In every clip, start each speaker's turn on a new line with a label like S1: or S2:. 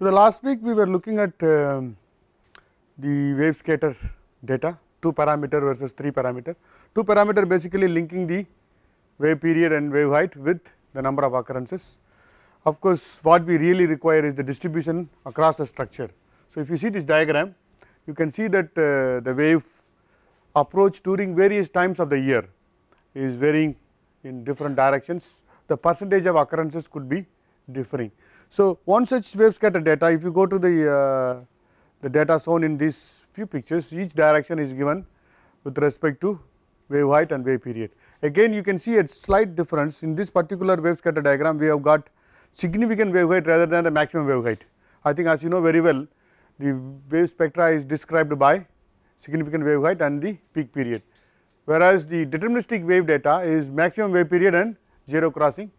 S1: So, the last week we were looking at um, the wave scatter data 2 parameter versus 3 parameter. 2 parameter basically linking the wave period and wave height with the number of occurrences. Of course, what we really require is the distribution across the structure. So, if you see this diagram you can see that uh, the wave approach during various times of the year is varying in different directions. The percentage of occurrences could be differing. So, one such wave scatter data if you go to the, uh, the data shown in these few pictures each direction is given with respect to wave height and wave period. Again you can see a slight difference in this particular wave scatter diagram we have got significant wave height rather than the maximum wave height. I think as you know very well the wave spectra is described by significant wave height and the peak period whereas the deterministic wave data is maximum wave period and zero crossing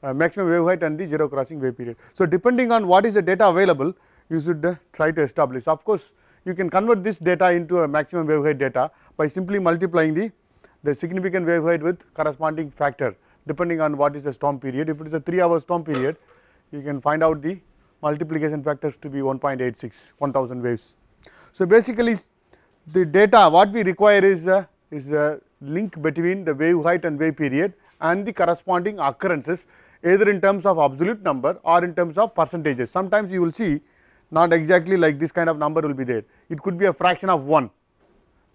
S1: uh, maximum wave height and the zero crossing wave period. So, depending on what is the data available you should uh, try to establish. Of course, you can convert this data into a maximum wave height data by simply multiplying the, the significant wave height with corresponding factor depending on what is the storm period. If it is a 3 hour storm period you can find out the multiplication factors to be 1.86 1000 waves. So, basically the data what we require is a, uh, is a link between the wave height and wave period and the corresponding occurrences either in terms of absolute number or in terms of percentages. Sometimes you will see not exactly like this kind of number will be there. It could be a fraction of 1.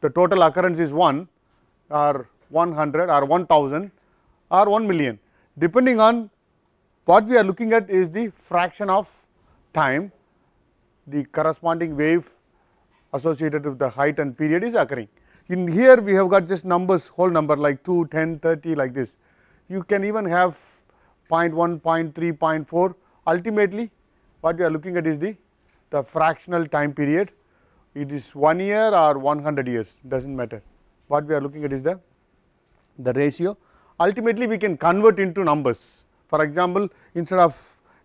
S1: The total occurrence is 1 or 100 or 1000 or 1 million. Depending on what we are looking at is the fraction of time the corresponding wave associated with the height and period is occurring. In here we have got just numbers whole number like 2, 10, 30 like this. You can even have 0.1, 0.3, 0.4. Ultimately, what we are looking at is the, the fractional time period. It is 1 year or 100 years, does not matter. What we are looking at is the, the ratio. Ultimately, we can convert into numbers. For example, instead of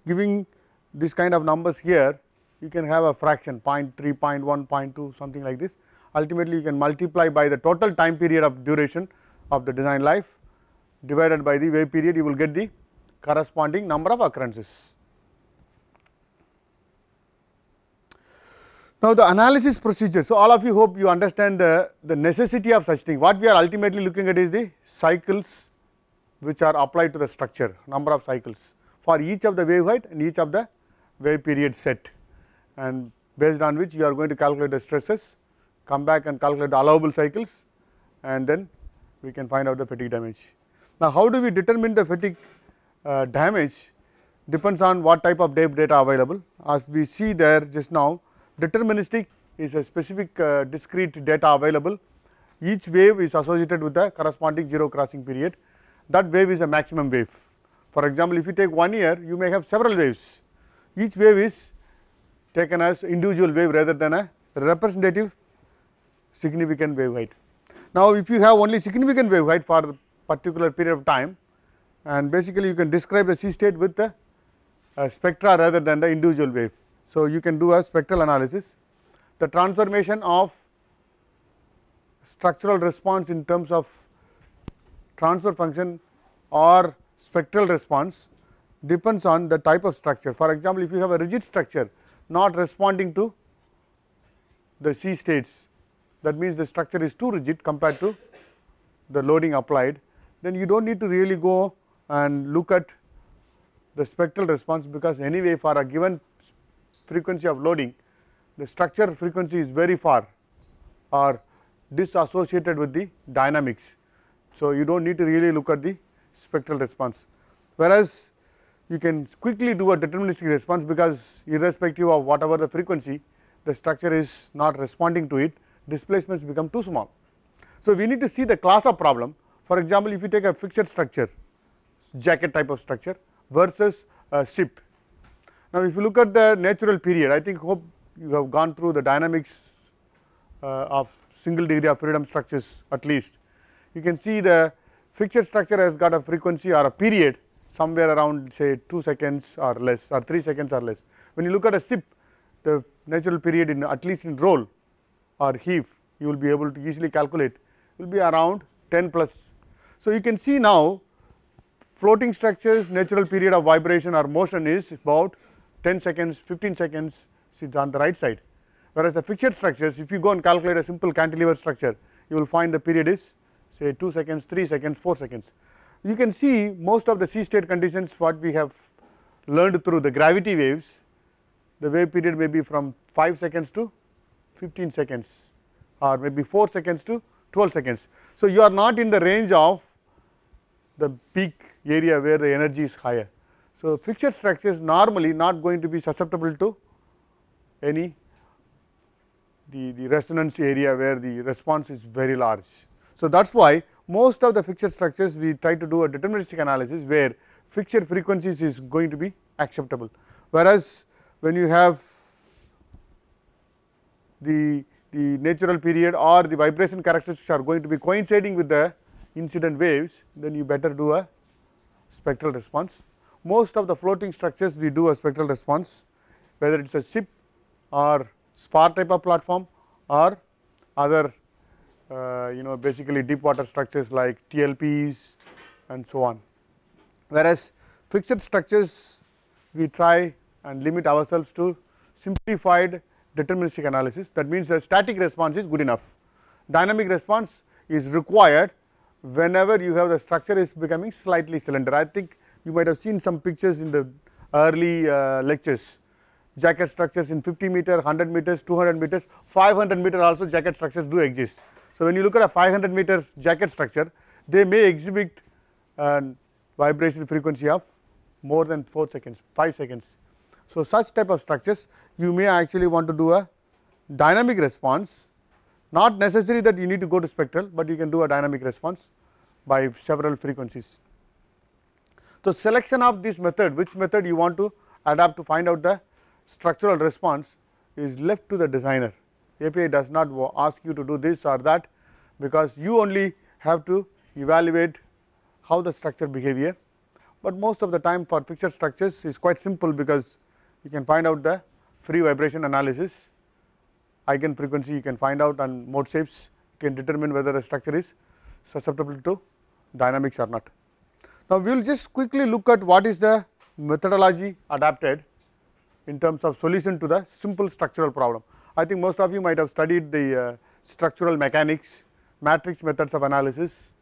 S1: giving this kind of numbers here, you can have a fraction 0 0.3, 0 0.1, 0.2 something like this. Ultimately, you can multiply by the total time period of duration of the design life divided by the wave period you will get the corresponding number of occurrences. Now, the analysis procedure. So, all of you hope you understand the, the necessity of such thing. What we are ultimately looking at is the cycles which are applied to the structure, number of cycles for each of the wave height and each of the wave period set and based on which you are going to calculate the stresses, come back and calculate the allowable cycles and then we can find out the fatigue damage. Now, how do we determine the fatigue uh, damage depends on what type of data available. As we see there just now, deterministic is a specific uh, discrete data available. Each wave is associated with the corresponding zero crossing period. That wave is a maximum wave. For example, if you take one year, you may have several waves. Each wave is taken as individual wave rather than a representative significant wave height. Now, if you have only significant wave height for the particular period of time, and basically you can describe the C state with the uh, spectra rather than the individual wave. So, you can do a spectral analysis. The transformation of structural response in terms of transfer function or spectral response depends on the type of structure. For example, if you have a rigid structure not responding to the C states that means the structure is too rigid compared to the loading applied then you do not need to really go and look at the spectral response because anyway for a given frequency of loading the structure frequency is very far or disassociated with the dynamics. So, you do not need to really look at the spectral response whereas you can quickly do a deterministic response because irrespective of whatever the frequency the structure is not responding to it displacements become too small. So, we need to see the class of problem for example, if you take a fixed structure jacket type of structure versus a ship. Now, if you look at the natural period, I think hope you have gone through the dynamics uh, of single degree of freedom structures at least. You can see the fixture structure has got a frequency or a period somewhere around say 2 seconds or less or 3 seconds or less. When you look at a ship, the natural period in at least in roll or heave, you will be able to easily calculate will be around 10 plus. So, you can see now Floating structures natural period of vibration or motion is about 10 seconds, 15 seconds See on the right side. Whereas the fixed structures if you go and calculate a simple cantilever structure you will find the period is say 2 seconds, 3 seconds, 4 seconds. You can see most of the sea state conditions what we have learned through the gravity waves the wave period may be from 5 seconds to 15 seconds or maybe 4 seconds to 12 seconds. So, you are not in the range of the peak area where the energy is higher. So, fixture structure is normally not going to be susceptible to any the, the resonance area where the response is very large. So, that is why most of the fixture structures we try to do a deterministic analysis where fixture frequencies is going to be acceptable. Whereas, when you have the, the natural period or the vibration characteristics are going to be coinciding with the incident waves then you better do a spectral response. Most of the floating structures we do a spectral response whether it is a ship or spar type of platform or other uh, you know basically deep water structures like TLPs and so on. Whereas fixed structures we try and limit ourselves to simplified deterministic analysis that means a static response is good enough. Dynamic response is required whenever you have the structure is becoming slightly cylinder. I think you might have seen some pictures in the early uh, lectures, jacket structures in 50 meter, 100 meters, 200 meters, 500 meter also jacket structures do exist. So, when you look at a 500 meter jacket structure, they may exhibit a vibration frequency of more than 4 seconds, 5 seconds. So, such type of structures you may actually want to do a dynamic response, not necessary that you need to go to spectral, but you can do a dynamic response by several frequencies. So, selection of this method which method you want to adapt to find out the structural response is left to the designer. API does not ask you to do this or that because you only have to evaluate how the structure behavior, but most of the time for picture structures is quite simple because you can find out the free vibration analysis, eigen frequency you can find out and mode shapes you can determine whether the structure is susceptible to dynamics or not. Now, we will just quickly look at what is the methodology adapted in terms of solution to the simple structural problem. I think most of you might have studied the uh, structural mechanics, matrix methods of analysis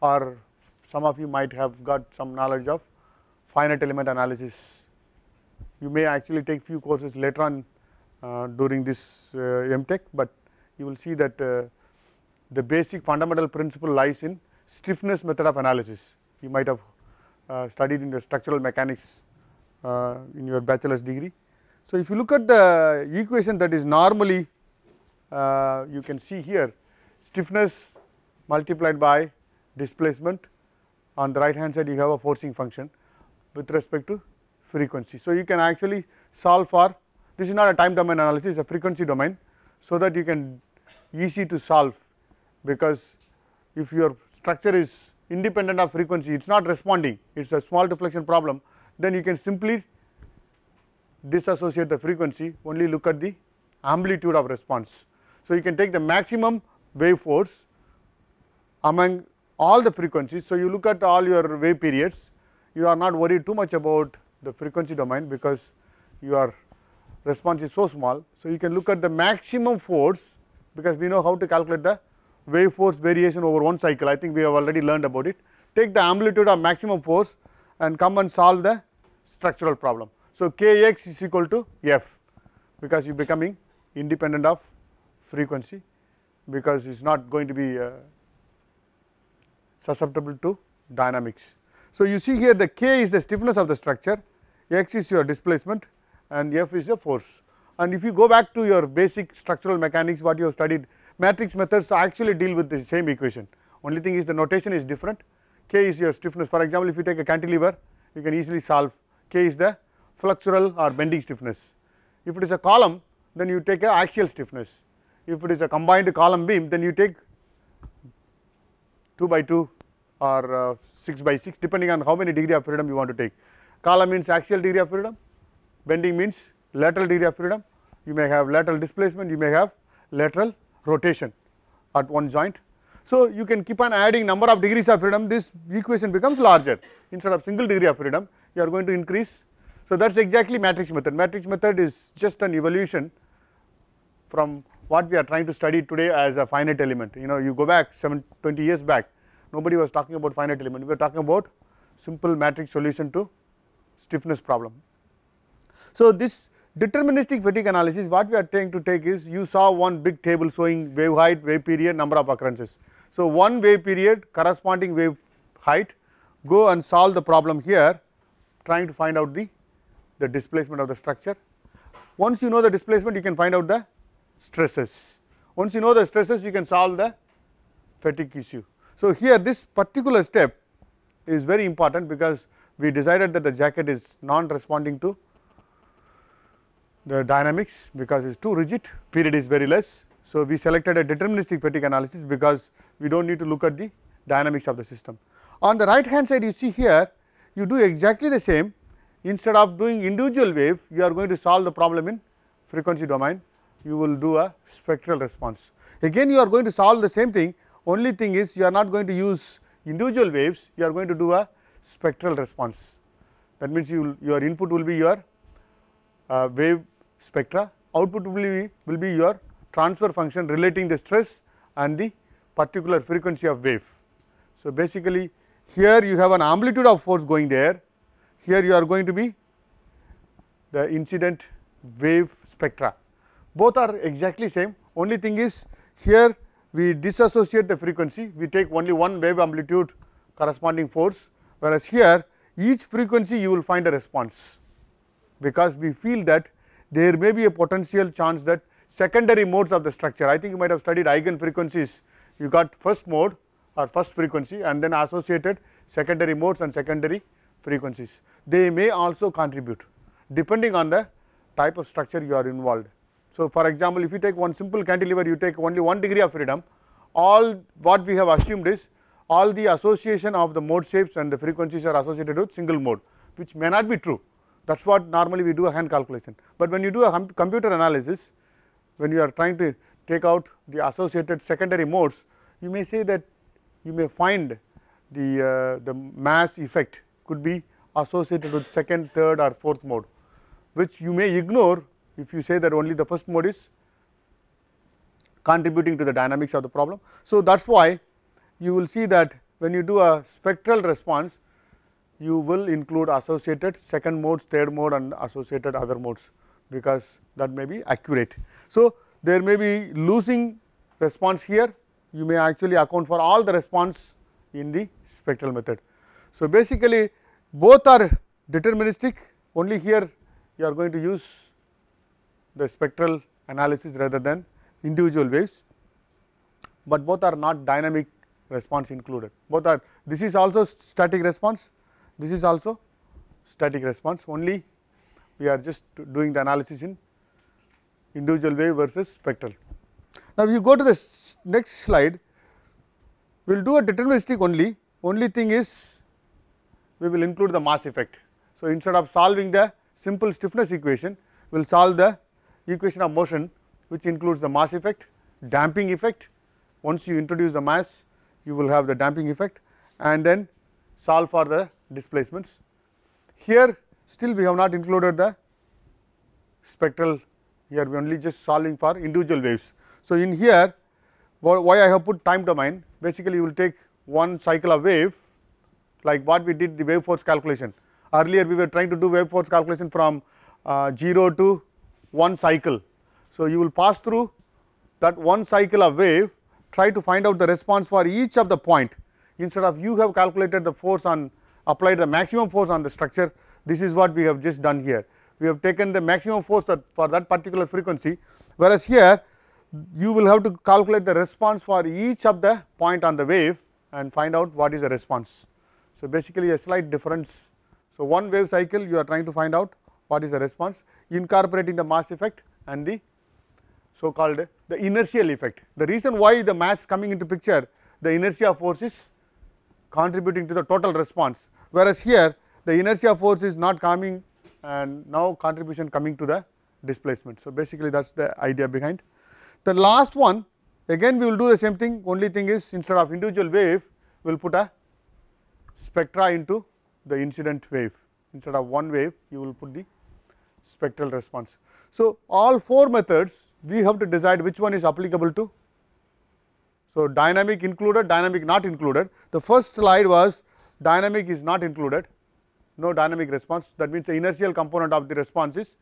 S1: or some of you might have got some knowledge of finite element analysis. You may actually take few courses later on uh, during this uh, MTech, but you will see that uh, the basic fundamental principle lies in stiffness method of analysis. You might have uh, studied in your structural mechanics uh, in your bachelor's degree. So, if you look at the equation that is normally uh, you can see here stiffness multiplied by displacement on the right hand side you have a forcing function with respect to frequency. So, you can actually solve for this is not a time domain analysis a frequency domain. So, that you can easy to solve because if your structure is independent of frequency, it is not responding, it is a small deflection problem, then you can simply disassociate the frequency, only look at the amplitude of response. So, you can take the maximum wave force among all the frequencies. So, you look at all your wave periods, you are not worried too much about the frequency domain because your response is so small. So, you can look at the maximum force because we know how to calculate the wave force variation over one cycle I think we have already learned about it. Take the amplitude of maximum force and come and solve the structural problem. So, Kx is equal to f because you are becoming independent of frequency because it is not going to be uh, susceptible to dynamics. So, you see here the k is the stiffness of the structure, x is your displacement and f is the force. And if you go back to your basic structural mechanics what you have studied matrix methods actually deal with the same equation. Only thing is the notation is different. K is your stiffness. For example, if you take a cantilever, you can easily solve. K is the flexural or bending stiffness. If it is a column, then you take a axial stiffness. If it is a combined column beam, then you take 2 by 2 or uh, 6 by 6 depending on how many degree of freedom you want to take. Column means axial degree of freedom, bending means lateral degree of freedom, you may have lateral displacement, you may have lateral rotation at one joint. So, you can keep on adding number of degrees of freedom this equation becomes larger instead of single degree of freedom you are going to increase. So, that is exactly matrix method matrix method is just an evolution from what we are trying to study today as a finite element you know you go back 7 20 years back nobody was talking about finite element we were talking about simple matrix solution to stiffness problem. So, this Deterministic fatigue analysis, what we are trying to take is you saw one big table showing wave height, wave period, number of occurrences. So, one wave period corresponding wave height go and solve the problem here trying to find out the, the displacement of the structure. Once you know the displacement you can find out the stresses. Once you know the stresses you can solve the fatigue issue. So, here this particular step is very important because we decided that the jacket is non responding to the dynamics because it is too rigid, period is very less. So, we selected a deterministic fatigue analysis because we do not need to look at the dynamics of the system. On the right hand side you see here you do exactly the same instead of doing individual wave you are going to solve the problem in frequency domain you will do a spectral response. Again you are going to solve the same thing only thing is you are not going to use individual waves you are going to do a spectral response. That means you will, your input will be your uh, wave spectra, output will be, will be your transfer function relating the stress and the particular frequency of wave. So, basically here you have an amplitude of force going there, here you are going to be the incident wave spectra. Both are exactly same, only thing is here we disassociate the frequency, we take only one wave amplitude corresponding force, whereas here each frequency you will find a response, because we feel that there may be a potential chance that secondary modes of the structure, I think you might have studied eigen frequencies, you got first mode or first frequency and then associated secondary modes and secondary frequencies. They may also contribute depending on the type of structure you are involved. So, for example, if you take one simple cantilever, you take only one degree of freedom, all what we have assumed is all the association of the mode shapes and the frequencies are associated with single mode, which may not be true that is what normally we do a hand calculation. But when you do a computer analysis, when you are trying to take out the associated secondary modes, you may say that you may find the, uh, the mass effect could be associated with second, third or fourth mode, which you may ignore if you say that only the first mode is contributing to the dynamics of the problem. So, that is why you will see that when you do a spectral response, you will include associated second modes, third mode and associated other modes because that may be accurate. So, there may be losing response here, you may actually account for all the response in the spectral method. So, basically both are deterministic only here you are going to use the spectral analysis rather than individual waves, but both are not dynamic response included both are this is also static response this is also static response only we are just doing the analysis in individual wave versus spectral. Now, if you go to the next slide, we will do a deterministic only, only thing is we will include the mass effect. So, instead of solving the simple stiffness equation, we will solve the equation of motion which includes the mass effect, damping effect. Once you introduce the mass, you will have the damping effect and then solve for the displacements. Here still we have not included the spectral here we only just solving for individual waves. So, in here why I have put time domain basically you will take one cycle of wave like what we did the wave force calculation earlier we were trying to do wave force calculation from uh, 0 to 1 cycle. So, you will pass through that one cycle of wave try to find out the response for each of the point instead of you have calculated the force on applied the maximum force on the structure, this is what we have just done here. We have taken the maximum force that for that particular frequency, whereas here you will have to calculate the response for each of the point on the wave and find out what is the response. So, basically a slight difference. So, one wave cycle you are trying to find out what is the response incorporating the mass effect and the so called the inertial effect. The reason why the mass coming into picture the inertia force is contributing to the total response whereas here the inertia force is not coming and now contribution coming to the displacement. So, basically that is the idea behind. The last one again we will do the same thing only thing is instead of individual wave we will put a spectra into the incident wave instead of one wave you will put the spectral response. So, all four methods we have to decide which one is applicable to. So, dynamic included, dynamic not included. The first slide was dynamic is not included, no dynamic response. That means the inertial component of the response is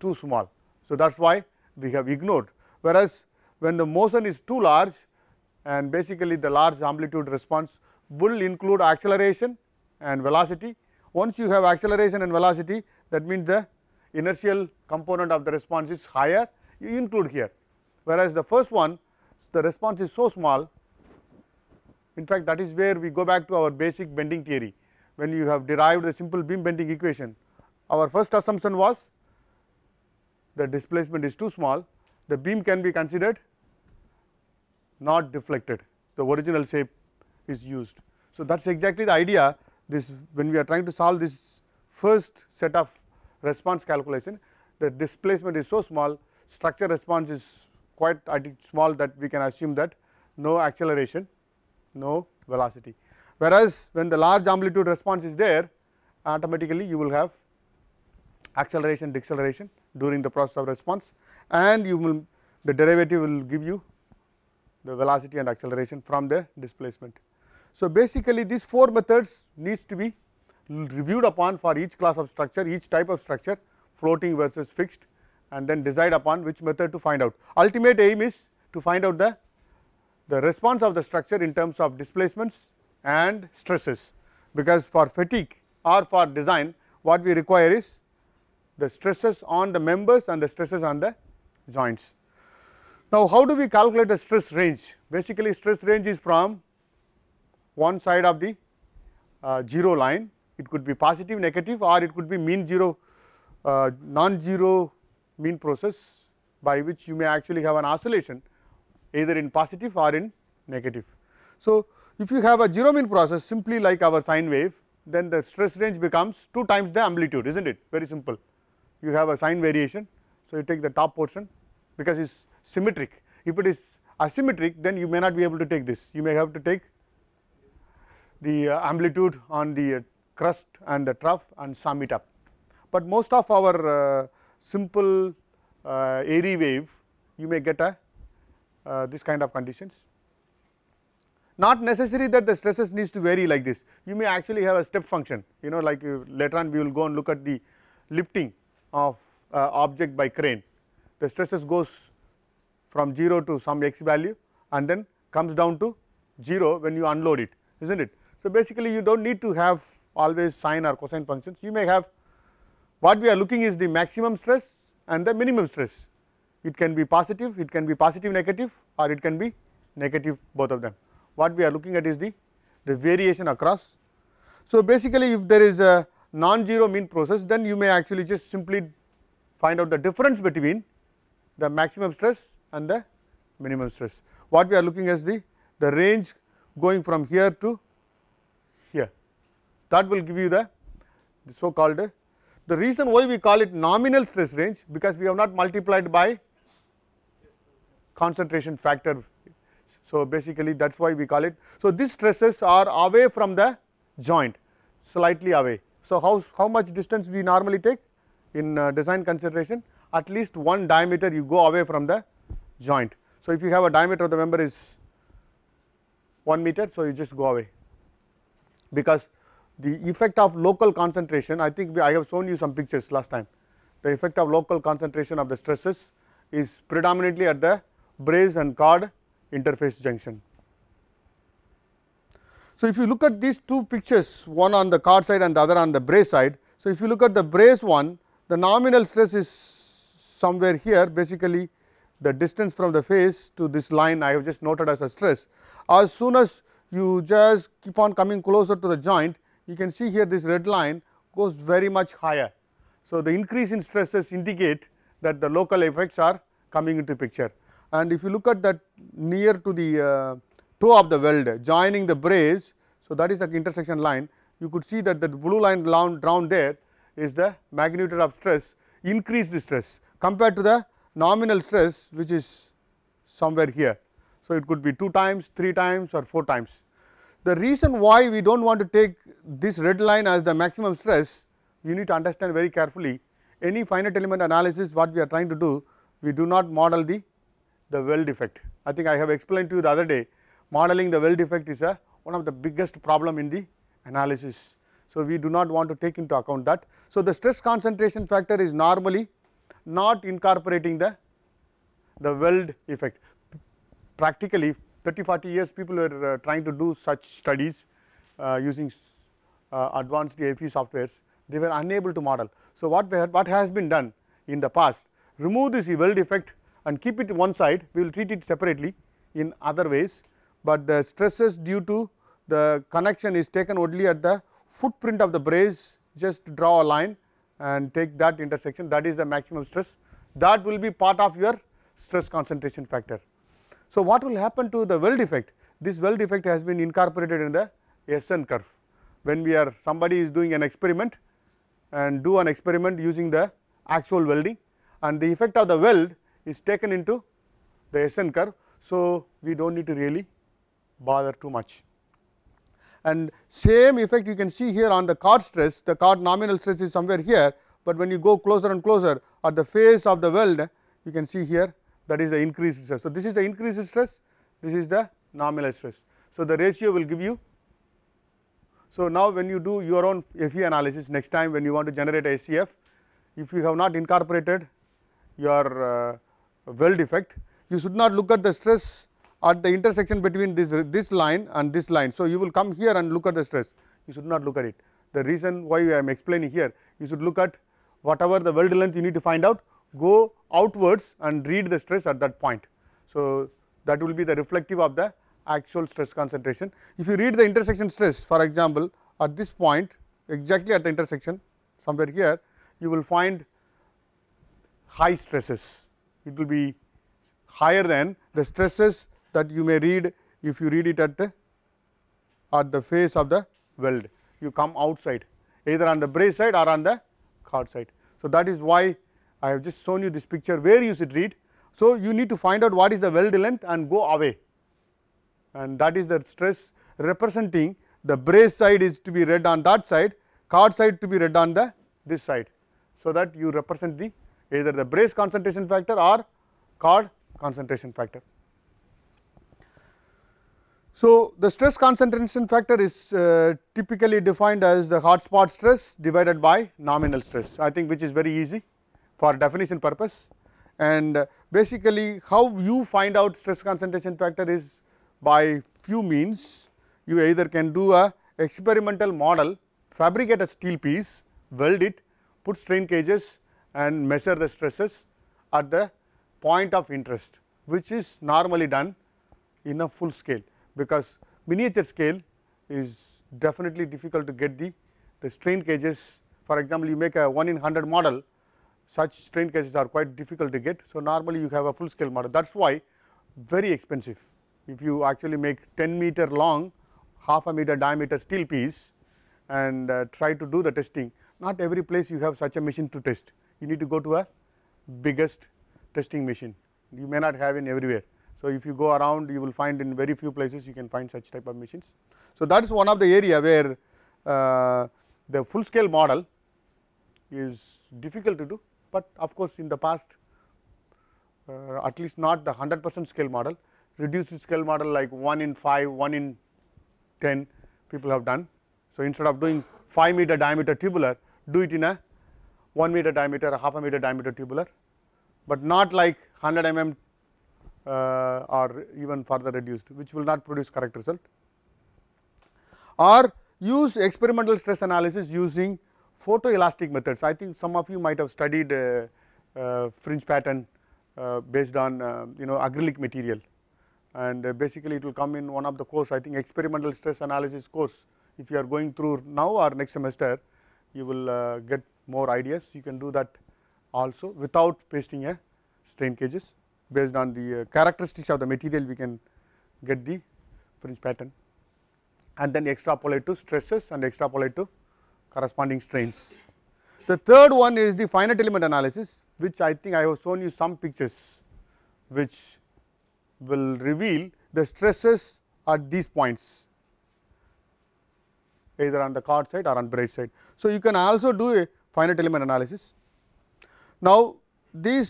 S1: too small. So, that is why we have ignored. Whereas, when the motion is too large and basically the large amplitude response will include acceleration and velocity. Once you have acceleration and velocity, that means the inertial component of the response is higher, you include here. Whereas, the first one, the response is so small in fact, that is where we go back to our basic bending theory. When you have derived the simple beam bending equation, our first assumption was the displacement is too small, the beam can be considered not deflected, the original shape is used. So, that is exactly the idea this when we are trying to solve this first set of response calculation, the displacement is so small, structure response is quite small that we can assume that no acceleration no velocity. Whereas, when the large amplitude response is there automatically you will have acceleration deceleration during the process of response and you will the derivative will give you the velocity and acceleration from the displacement. So, basically these 4 methods needs to be reviewed upon for each class of structure each type of structure floating versus fixed and then decide upon which method to find out. Ultimate aim is to find out the the response of the structure in terms of displacements and stresses because for fatigue or for design what we require is the stresses on the members and the stresses on the joints. Now, how do we calculate the stress range? Basically stress range is from one side of the uh, 0 line, it could be positive, negative or it could be mean 0, uh, non-zero mean process by which you may actually have an oscillation either in positive or in negative. So, if you have a zero mean process simply like our sine wave then the stress range becomes 2 times the amplitude is not it very simple. You have a sine variation. So, you take the top portion because it is symmetric if it is asymmetric then you may not be able to take this you may have to take the uh, amplitude on the uh, crust and the trough and sum it up. But most of our uh, simple uh, airy wave you may get a uh, this kind of conditions. Not necessary that the stresses needs to vary like this, you may actually have a step function you know like you, uh, later on we will go and look at the lifting of uh, object by crane. The stresses goes from 0 to some x value and then comes down to 0 when you unload it is not it. So, basically you do not need to have always sine or cosine functions you may have what we are looking is the maximum stress and the minimum stress it can be positive, it can be positive negative or it can be negative both of them. What we are looking at is the, the variation across. So, basically if there is a non-zero mean process then you may actually just simply find out the difference between the maximum stress and the minimum stress. What we are looking is the, the range going from here to here that will give you the, the so called the reason why we call it nominal stress range because we have not multiplied by concentration factor. So, basically that is why we call it. So, these stresses are away from the joint slightly away. So, how, how much distance we normally take in uh, design consideration at least one diameter you go away from the joint. So, if you have a diameter of the member is 1 meter, so you just go away because the effect of local concentration I think we, I have shown you some pictures last time. The effect of local concentration of the stresses is predominantly at the brace and card interface junction. So, if you look at these two pictures one on the card side and the other on the brace side. So, if you look at the brace one the nominal stress is somewhere here basically the distance from the face to this line I have just noted as a stress. As soon as you just keep on coming closer to the joint you can see here this red line goes very much higher. So, the increase in stresses indicate that the local effects are coming into picture and if you look at that near to the uh, toe of the weld joining the brace. So, that is the intersection line you could see that the blue line down there is the magnitude of stress increased stress compared to the nominal stress which is somewhere here. So, it could be 2 times, 3 times or 4 times. The reason why we do not want to take this red line as the maximum stress, you need to understand very carefully. Any finite element analysis what we are trying to do, we do not model the the weld effect. I think I have explained to you the other day modeling the weld effect is a one of the biggest problem in the analysis. So, we do not want to take into account that. So, the stress concentration factor is normally not incorporating the, the weld effect. Practically 30 40 years people were uh, trying to do such studies uh, using uh, advanced AFE softwares they were unable to model. So, what, what has been done in the past remove this weld effect and keep it one side we will treat it separately in other ways, but the stresses due to the connection is taken only at the footprint of the brace just draw a line and take that intersection that is the maximum stress that will be part of your stress concentration factor. So, what will happen to the weld effect? This weld effect has been incorporated in the SN curve when we are somebody is doing an experiment and do an experiment using the actual welding and the effect of the weld is taken into the SN curve. So, we do not need to really bother too much and same effect you can see here on the card stress the card nominal stress is somewhere here, but when you go closer and closer at the face of the weld you can see here that is the increased stress. So, this is the increased stress this is the nominal stress. So, the ratio will give you. So, now when you do your own FE analysis next time when you want to generate a SCF if you have not incorporated your uh, weld effect. You should not look at the stress at the intersection between this, this line and this line. So, you will come here and look at the stress, you should not look at it. The reason why I am explaining here, you should look at whatever the weld length you need to find out, go outwards and read the stress at that point. So, that will be the reflective of the actual stress concentration. If you read the intersection stress for example, at this point exactly at the intersection somewhere here, you will find high stresses it will be higher than the stresses that you may read if you read it at the at the face of the weld. You come outside either on the brace side or on the card side. So, that is why I have just shown you this picture where you should read. So, you need to find out what is the weld length and go away and that is the stress representing the brace side is to be read on that side, card side to be read on the this side. So, that you represent the either the brace concentration factor or card concentration factor. So, the stress concentration factor is uh, typically defined as the hot spot stress divided by nominal stress I think which is very easy for definition purpose and basically how you find out stress concentration factor is by few means you either can do a experimental model fabricate a steel piece weld it put strain cages and measure the stresses at the point of interest which is normally done in a full scale because miniature scale is definitely difficult to get the, the strain gauges for example, you make a 1 in 100 model such strain cages are quite difficult to get. So, normally you have a full scale model that is why very expensive. If you actually make 10 meter long half a meter diameter steel piece and uh, try to do the testing, not every place you have such a machine to test you need to go to a biggest testing machine. You may not have in everywhere. So if you go around, you will find in very few places you can find such type of machines. So that is one of the area where uh, the full scale model is difficult to do, but of course in the past uh, at least not the 100 percent scale model, reduced scale model like 1 in 5, 1 in 10 people have done. So instead of doing 5 meter diameter tubular, do it in a 1 meter diameter half a meter diameter tubular, but not like 100 mm uh, or even further reduced which will not produce correct result or use experimental stress analysis using photoelastic methods. I think some of you might have studied uh, uh, fringe pattern uh, based on uh, you know acrylic material and uh, basically it will come in one of the course I think experimental stress analysis course if you are going through now or next semester you will get more ideas you can do that also without pasting a strain cages based on the uh, characteristics of the material we can get the fringe pattern and then extrapolate to stresses and extrapolate to corresponding strains. The third one is the finite element analysis which I think I have shown you some pictures which will reveal the stresses at these points either on the card side or on bridge side. So, you can also do a finite element analysis. Now, this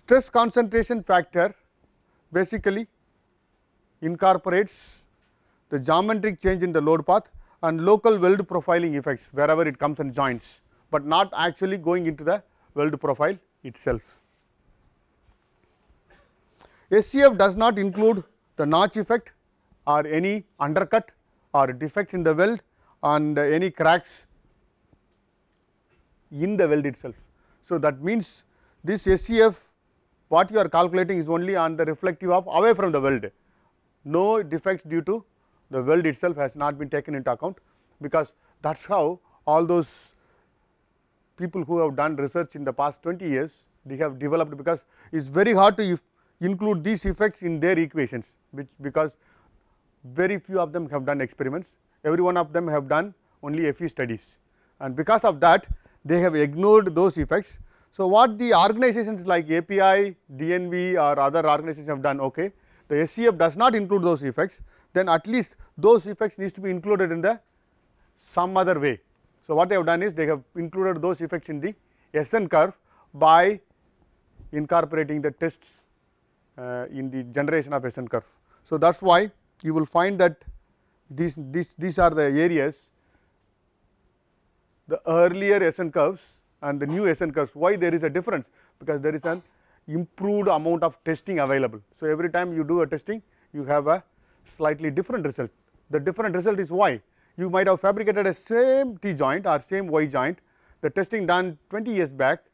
S1: stress concentration factor basically incorporates the geometric change in the load path and local weld profiling effects wherever it comes and joins, but not actually going into the weld profile itself. SCF does not include the notch effect or any undercut or defects in the weld and any cracks in the weld itself. So, that means this SEF what you are calculating is only on the reflective of away from the weld. No defects due to the weld itself has not been taken into account because that is how all those people who have done research in the past 20 years they have developed because it is very hard to include these effects in their equations which because very few of them have done experiments every one of them have done only a few studies and because of that they have ignored those effects. So, what the organizations like API, DNV or other organizations have done, okay, the SCF does not include those effects, then at least those effects needs to be included in the some other way. So, what they have done is they have included those effects in the SN curve by incorporating the tests uh, in the generation of SN curve. So, that is why you will find that these, these, these are the areas the earlier SN curves and the new SN curves. Why there is a difference? Because there is an improved amount of testing available. So, every time you do a testing, you have a slightly different result. The different result is why? You might have fabricated a same T joint or same Y joint, the testing done 20 years back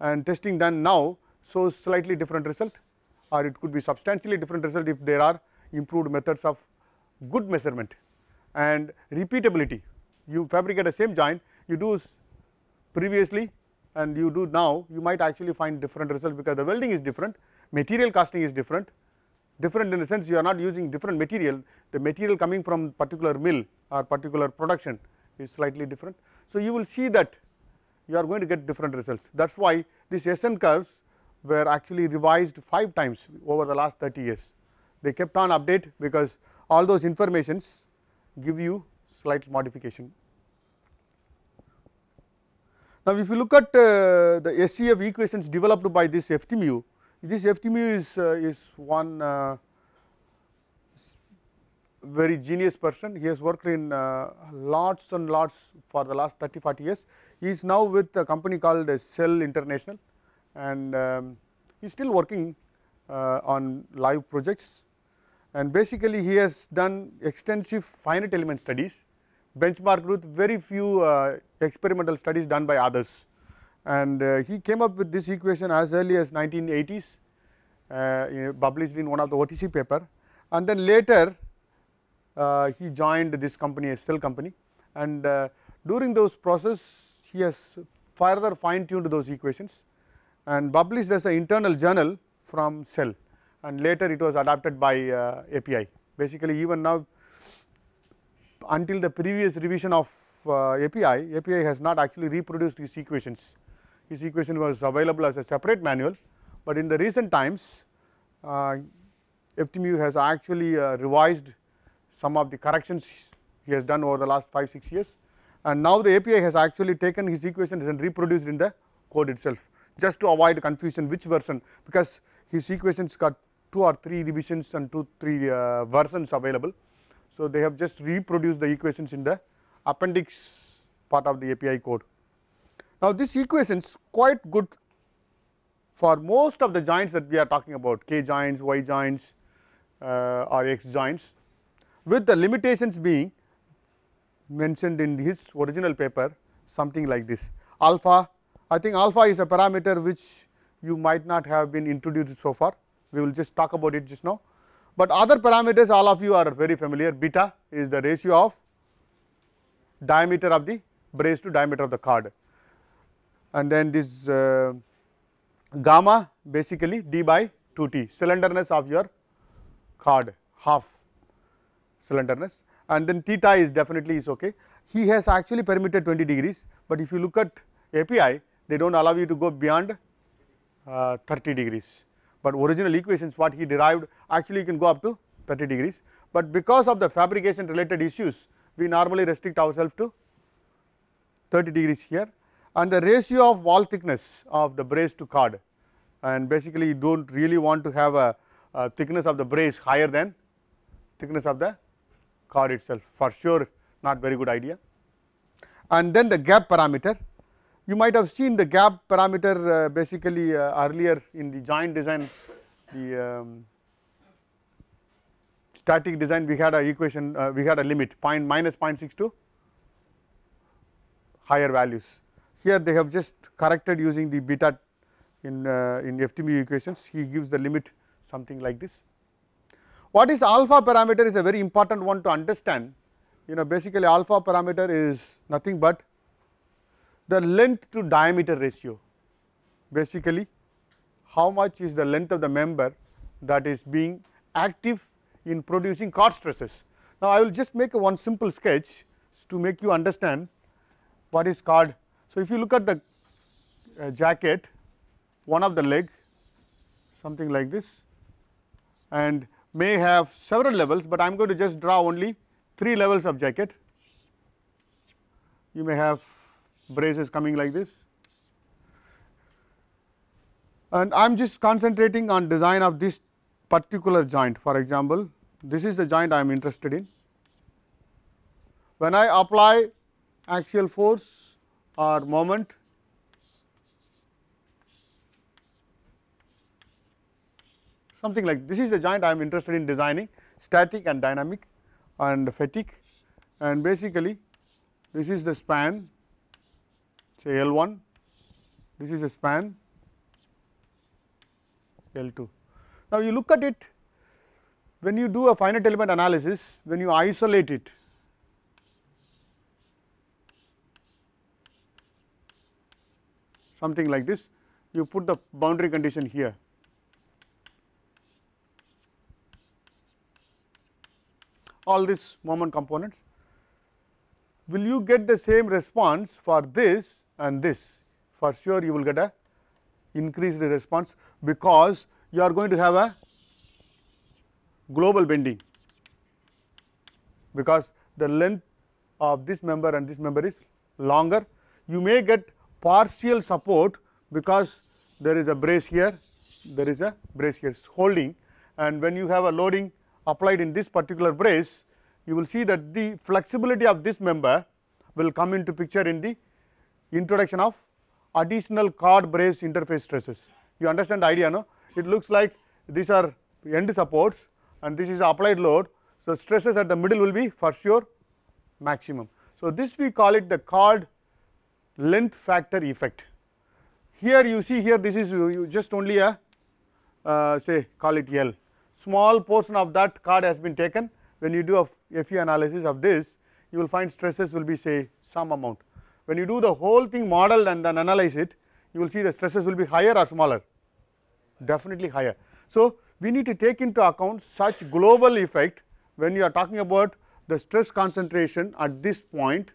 S1: and testing done now shows slightly different result or it could be substantially different result if there are improved methods of good measurement and repeatability. You fabricate the same joint, you do previously and you do now, you might actually find different results because the welding is different, material casting is different, different in the sense you are not using different material, the material coming from particular mill or particular production is slightly different. So, you will see that you are going to get different results. That is why these SN curves were actually revised 5 times over the last 30 years. They kept on update because all those informations give you slight modification. Now, if you look at uh, the SCF equations developed by this FT mu, this FT mu is, uh, is one uh, very genius person. He has worked in uh, lots and lots for the last 30 40 years. He is now with a company called uh, Cell International and um, he is still working uh, on live projects and basically he has done extensive finite element studies benchmarked with very few uh, experimental studies done by others. And uh, he came up with this equation as early as 1980s, published in one of the OTC paper. And then later uh, he joined this company, a cell company. And during those process, he has further fine tuned those equations and published as an internal journal from cell and later it was adapted by uh, API. Basically even now until the previous revision of uh, API, API has not actually reproduced these equations. This equation was available as a separate manual, but in the recent times uh, FTMU has actually uh, revised some of the corrections he has done over the last 5 6 years and now the API has actually taken his equations and reproduced in the code itself just to avoid confusion which version because his equations got 2 or 3 revisions and 2 3 uh, versions available. So, they have just reproduced the equations in the appendix part of the API code. Now, this equations quite good for most of the joints that we are talking about K joints, Y joints uh, or X joints with the limitations being mentioned in his original paper something like this alpha I think alpha is a parameter which you might not have been introduced so far we will just talk about it just now but other parameters all of you are very familiar, beta is the ratio of diameter of the brace to diameter of the card. And then this uh, gamma basically d by 2t, cylinderness of your card, half cylinderness. And then theta is definitely is okay. He has actually permitted 20 degrees, but if you look at API, they do not allow you to go beyond uh, 30 degrees but original equations what he derived actually you can go up to 30 degrees. But because of the fabrication related issues we normally restrict ourselves to 30 degrees here and the ratio of wall thickness of the brace to card, and basically you do not really want to have a, a, thickness of the brace higher than thickness of the card itself for sure not very good idea. And then the gap parameter you might have seen the gap parameter uh, basically uh, earlier in the joint design, the um, static design we had a equation, uh, we had a limit point minus 0.62 higher values. Here they have just corrected using the beta in, uh, in FTMU equations, he gives the limit something like this. What is alpha parameter is a very important one to understand, you know basically alpha parameter is nothing but the length to diameter ratio. Basically, how much is the length of the member that is being active in producing cord stresses. Now, I will just make one simple sketch to make you understand what is cord. So, if you look at the uh, jacket, one of the leg something like this and may have several levels, but I am going to just draw only 3 levels of jacket. You may have brace is coming like this and I am just concentrating on design of this particular joint for example this is the joint I am interested in. When I apply axial force or moment something like this is the joint I am interested in designing static and dynamic and fatigue and basically this is the span say L 1, this is a span L 2. Now, you look at it when you do a finite element analysis, when you isolate it something like this, you put the boundary condition here. all these moment components. Will you get the same response for this and this for sure you will get a increased response because you are going to have a global bending because the length of this member and this member is longer. You may get partial support because there is a brace here, there is a brace here holding and when you have a loading applied in this particular brace, you will see that the flexibility of this member will come into picture in the introduction of additional card brace interface stresses. You understand the idea, no? It looks like these are end supports and this is applied load. So, stresses at the middle will be for sure maximum. So, this we call it the card length factor effect. Here you see here this is you, just only a uh, say call it L. Small portion of that card has been taken when you do a FE analysis of this you will find stresses will be say some amount when you do the whole thing modeled and then analyze it, you will see the stresses will be higher or smaller, definitely higher. So, we need to take into account such global effect when you are talking about the stress concentration at this point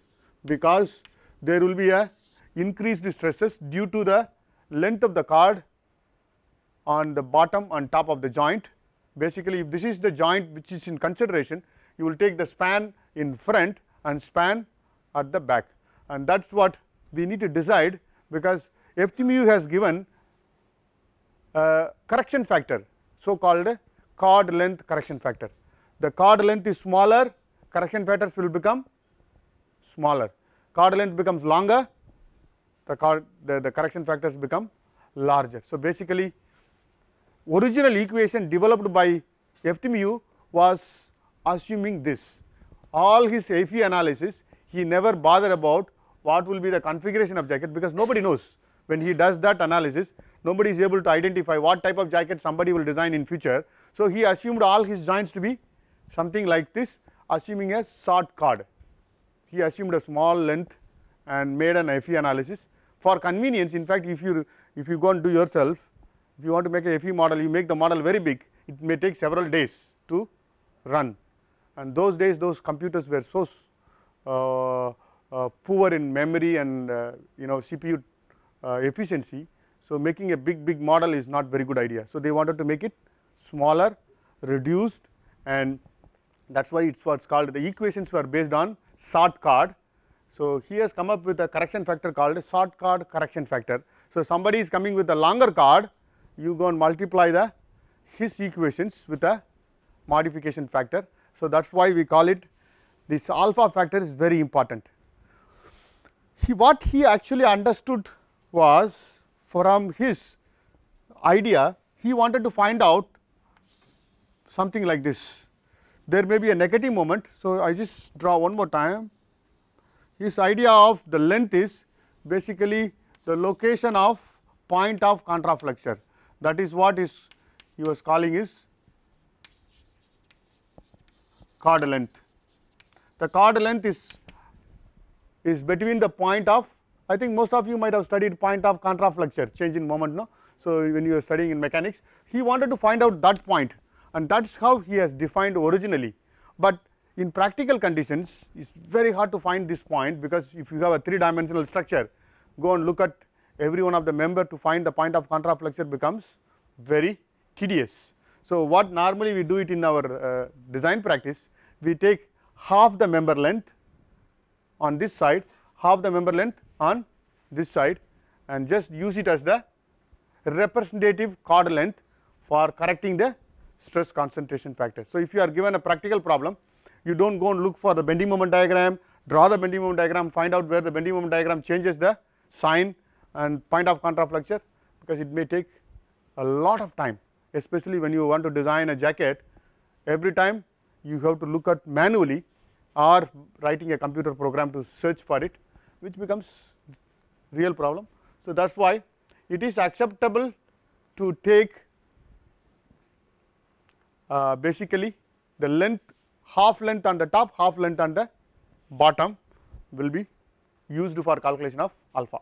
S1: because there will be a increased stresses due to the length of the card on the bottom and top of the joint. Basically, if this is the joint which is in consideration, you will take the span in front and span at the back and that is what we need to decide because FTMU has given a correction factor so called chord length correction factor. The chord length is smaller correction factors will become smaller chord length becomes longer the, chord, the, the correction factors become larger. So, basically original equation developed by FTMU was assuming this all his FE analysis he never bothered about what will be the configuration of jacket because nobody knows when he does that analysis nobody is able to identify what type of jacket somebody will design in future. So, he assumed all his joints to be something like this assuming a short cord. He assumed a small length and made an FE analysis for convenience in fact if you if you go and do yourself if you want to make a FE model you make the model very big it may take several days to run and those days those computers were so uh, uh, poor in memory and uh, you know CPU uh, efficiency. So, making a big big model is not very good idea. So, they wanted to make it smaller, reduced and that is why it was called the equations were based on short card. So, he has come up with a correction factor called short card correction factor. So, somebody is coming with a longer card you go and multiply the his equations with a modification factor. So, that is why we call it this alpha factor is very important he what he actually understood was from his idea, he wanted to find out something like this. There may be a negative moment. So, I just draw one more time. His idea of the length is basically the location of point of contraflexure. That is what is he was calling is chord length. The chord length is is between the point of I think most of you might have studied point of contraflexure change in moment no. So, when you are studying in mechanics he wanted to find out that point and that is how he has defined originally. But in practical conditions it is very hard to find this point because if you have a three dimensional structure go and look at every one of the member to find the point of contraflexure becomes very tedious. So, what normally we do it in our uh, design practice we take half the member length on this side, half the member length on this side and just use it as the representative chord length for correcting the stress concentration factor. So, if you are given a practical problem, you do not go and look for the bending moment diagram, draw the bending moment diagram, find out where the bending moment diagram changes the sign and point of contraflexure because it may take a lot of time especially when you want to design a jacket every time you have to look at manually or writing a computer program to search for it which becomes real problem. So, that is why it is acceptable to take uh, basically the length half length on the top half length on the bottom will be used for calculation of alpha.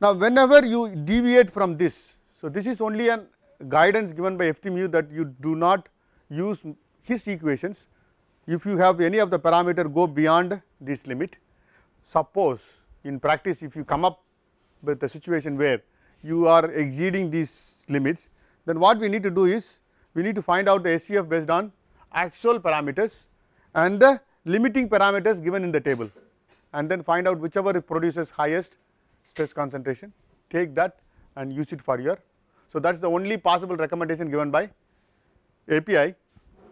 S1: Now, whenever you deviate from this, so this is only an guidance given by FTMU that you do not use his equations, if you have any of the parameter go beyond this limit. Suppose in practice if you come up with a situation where you are exceeding these limits, then what we need to do is we need to find out the SCF based on actual parameters and the limiting parameters given in the table and then find out whichever produces highest stress concentration, take that and use it for your. So, that is the only possible recommendation given by API,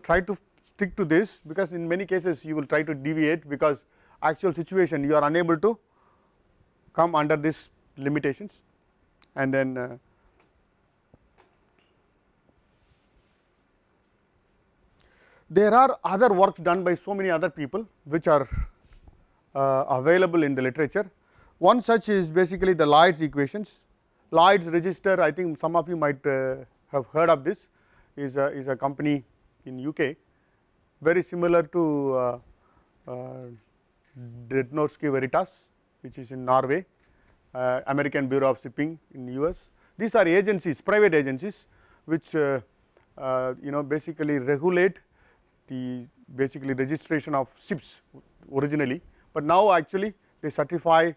S1: try to stick to this because in many cases you will try to deviate because actual situation you are unable to come under these limitations and then uh, there are other works done by so many other people which are uh, available in the literature. One such is basically the Lloyd's equations. Lloyd's register I think some of you might uh, have heard of this is a, is a company in UK very similar to uh, uh Veritas which is in Norway, uh, American Bureau of Shipping in US. These are agencies, private agencies which uh, you know basically regulate the basically registration of ships originally, but now actually they certify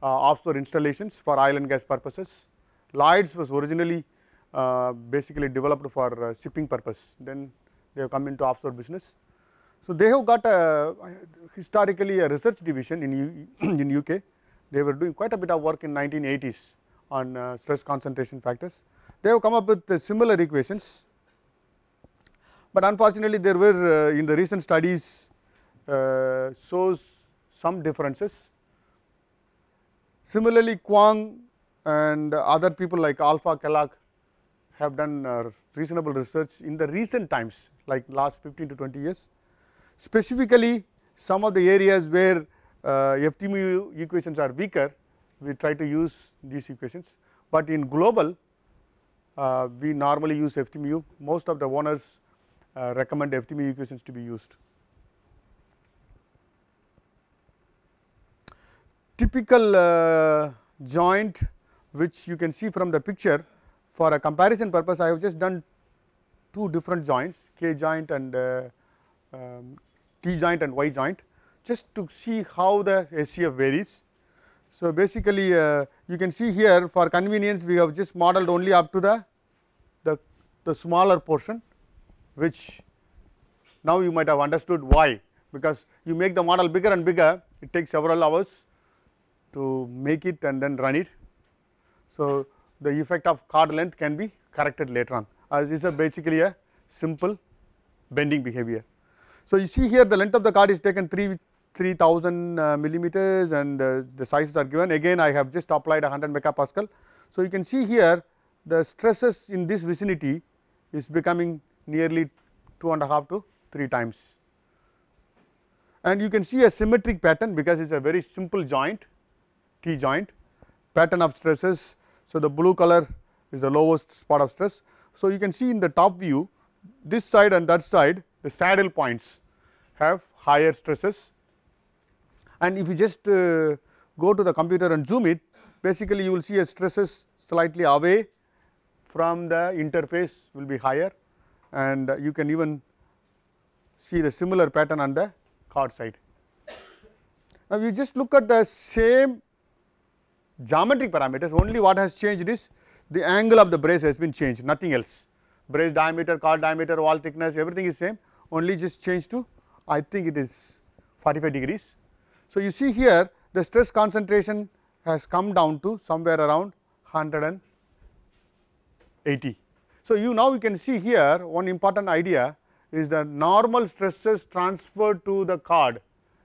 S1: offshore installations for oil and gas purposes. Lloyds was originally uh, basically developed for uh, shipping purpose. Then they have come into offshore business. So they have got a, historically a research division in, U, in UK. They were doing quite a bit of work in 1980s on uh, stress concentration factors. They have come up with uh, similar equations, but unfortunately there were uh, in the recent studies uh, shows some differences. Similarly, Kwong and other people like Alpha Kellogg have done uh, reasonable research in the recent times like last 15 to 20 years Specifically, some of the areas where uh, FTMU equations are weaker, we try to use these equations, but in global uh, we normally use FTMU, most of the owners uh, recommend FTMU equations to be used. typical uh, joint which you can see from the picture for a comparison purpose I have just done two different joints K joint and uh, um, T joint and Y joint just to see how the SCF varies. So, basically uh, you can see here for convenience we have just modeled only up to the, the, the smaller portion which now you might have understood why because you make the model bigger and bigger it takes several hours to make it and then run it. So, the effect of card length can be corrected later on as is a basically a simple bending behavior. So you see here the length of the card is taken 3 3000 uh, millimeters and uh, the sizes are given again I have just applied 100 megapascal. So you can see here the stresses in this vicinity is becoming nearly two and a half to 3 times. And you can see a symmetric pattern because it is a very simple joint T joint pattern of stresses. So the blue color is the lowest spot of stress. So you can see in the top view this side and that side the saddle points have higher stresses. And if you just uh, go to the computer and zoom it, basically you will see a stresses slightly away from the interface will be higher and you can even see the similar pattern on the card side. Now, you just look at the same geometric parameters only what has changed is the angle of the brace has been changed nothing else brace diameter, car diameter, wall thickness everything is same only just change to I think it is 45 degrees. So, you see here the stress concentration has come down to somewhere around 180. So, you now we can see here one important idea is the normal stresses transferred to the card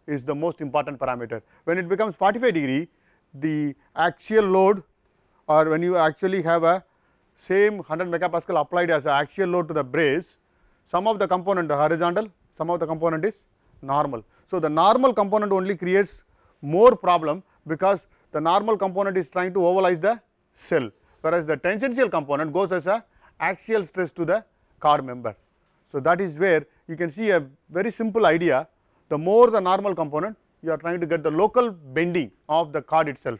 S1: is the most important parameter. When it becomes 45 degree the axial load or when you actually have a same 100 megapascal applied as axial load to the brace some of the component horizontal, some of the component is normal. So, the normal component only creates more problem because the normal component is trying to ovalize the cell, whereas the tangential component goes as a axial stress to the card member. So, that is where you can see a very simple idea, the more the normal component, you are trying to get the local bending of the card itself.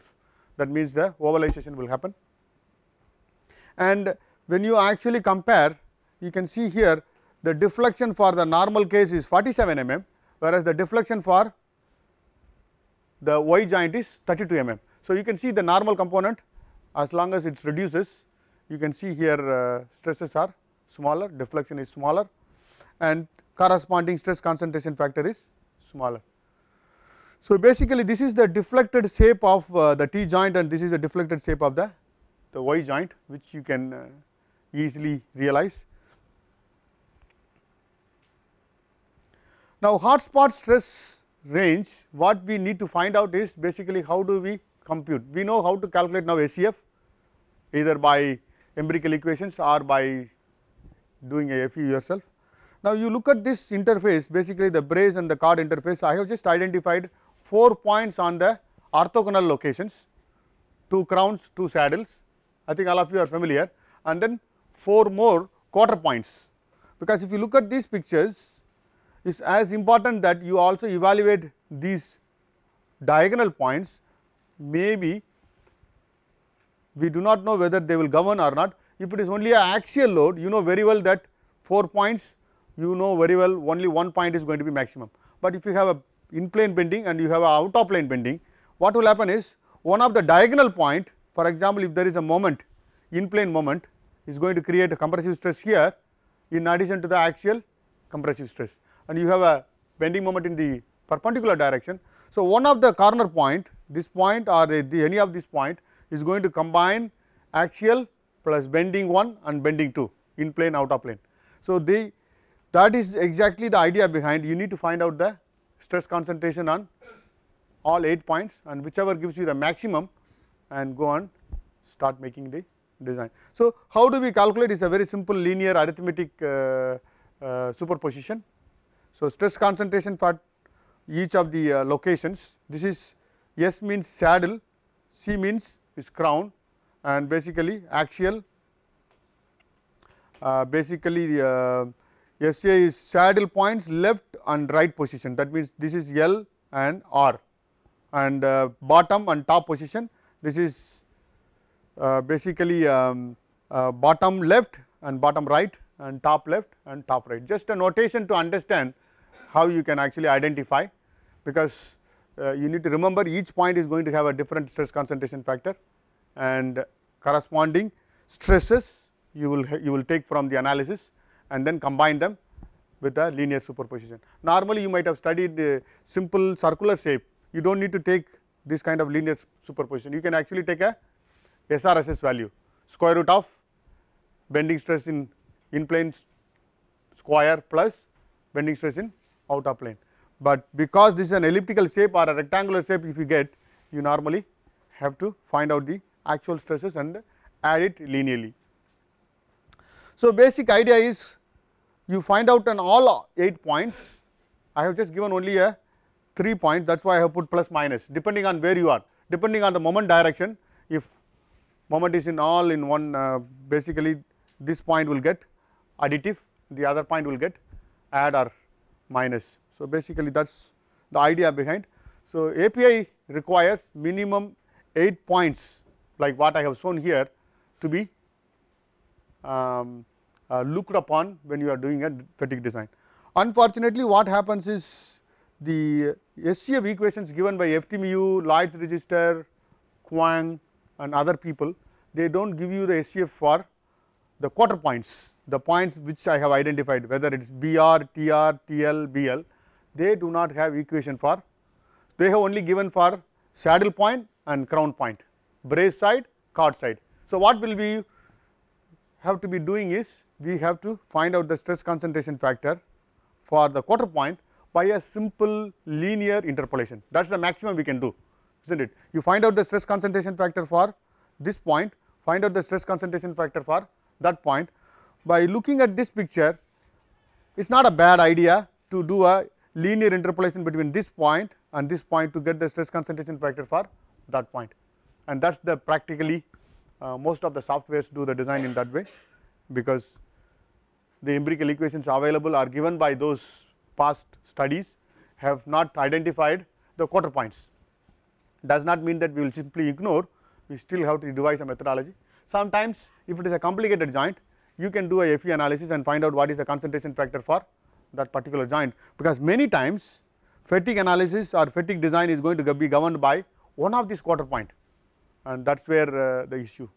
S1: That means, the ovalization will happen. And when you actually compare, you can see here the deflection for the normal case is 47 mm, whereas the deflection for the y joint is 32 mm. So, you can see the normal component as long as it reduces, you can see here uh, stresses are smaller, deflection is smaller and corresponding stress concentration factor is smaller. So, basically this is the deflected shape of uh, the T joint and this is the deflected shape of the, the Y joint which you can uh, easily realize. Now, hotspot stress range what we need to find out is basically how do we compute. We know how to calculate now SEF either by empirical equations or by doing a FE yourself. Now, you look at this interface basically the brace and the card interface I have just identified 4 points on the orthogonal locations 2 crowns 2 saddles I think all of you are familiar and then 4 more quarter points because if you look at these pictures is as important that you also evaluate these diagonal points maybe we do not know whether they will govern or not. If it is only a axial load you know very well that 4 points you know very well only one point is going to be maximum. But if you have a in plane bending and you have a out of plane bending what will happen is one of the diagonal point for example, if there is a moment in plane moment is going to create a compressive stress here in addition to the axial compressive stress and you have a bending moment in the perpendicular direction. So, one of the corner point this point or the, the any of this point is going to combine axial plus bending 1 and bending 2 in plane out of plane. So, the that is exactly the idea behind you need to find out the stress concentration on all 8 points and whichever gives you the maximum and go on start making the design. So, how do we calculate is a very simple linear arithmetic uh, uh, superposition so, stress concentration for each of the uh, locations this is S means saddle, C means is crown and basically axial uh, basically the uh, SA is saddle points left and right position that means this is L and R and uh, bottom and top position this is uh, basically um, uh, bottom left and bottom right and top left and top right. Just a notation to understand how you can actually identify because uh, you need to remember each point is going to have a different stress concentration factor and corresponding stresses you will you will take from the analysis and then combine them with a linear superposition. Normally you might have studied the simple circular shape you do not need to take this kind of linear superposition you can actually take a SRSS value square root of bending stress in in plane square plus bending stress in outer plane. But because this is an elliptical shape or a rectangular shape if you get you normally have to find out the actual stresses and add it linearly. So, basic idea is you find out on all 8 points I have just given only a 3 points that is why I have put plus minus depending on where you are depending on the moment direction if moment is in all in one uh, basically this point will get additive the other point will get add or minus. So, basically that is the idea behind. So, API requires minimum 8 points like what I have shown here to be um, uh, looked upon when you are doing a fatigue design. Unfortunately, what happens is the SCF equations given by FTMU, Lloyd's register, Quang and other people, they do not give you the SCF for the quarter points the points which I have identified whether it is BR, TR, TL, BL, they do not have equation for, they have only given for saddle point and crown point, brace side, card side. So, what will we have to be doing is we have to find out the stress concentration factor for the quarter point by a simple linear interpolation that is the maximum we can do is not it. You find out the stress concentration factor for this point, find out the stress concentration factor for that point by looking at this picture, it is not a bad idea to do a linear interpolation between this point and this point to get the stress concentration factor for that point. And that is the practically uh, most of the softwares do the design in that way because the empirical equations available are given by those past studies have not identified the quarter points. Does not mean that we will simply ignore, we still have to devise a methodology. Sometimes if it is a complicated joint, you can do a FE analysis and find out what is the concentration factor for that particular joint because many times fatigue analysis or fatigue design is going to be governed by one of these quarter point and that is where uh, the issue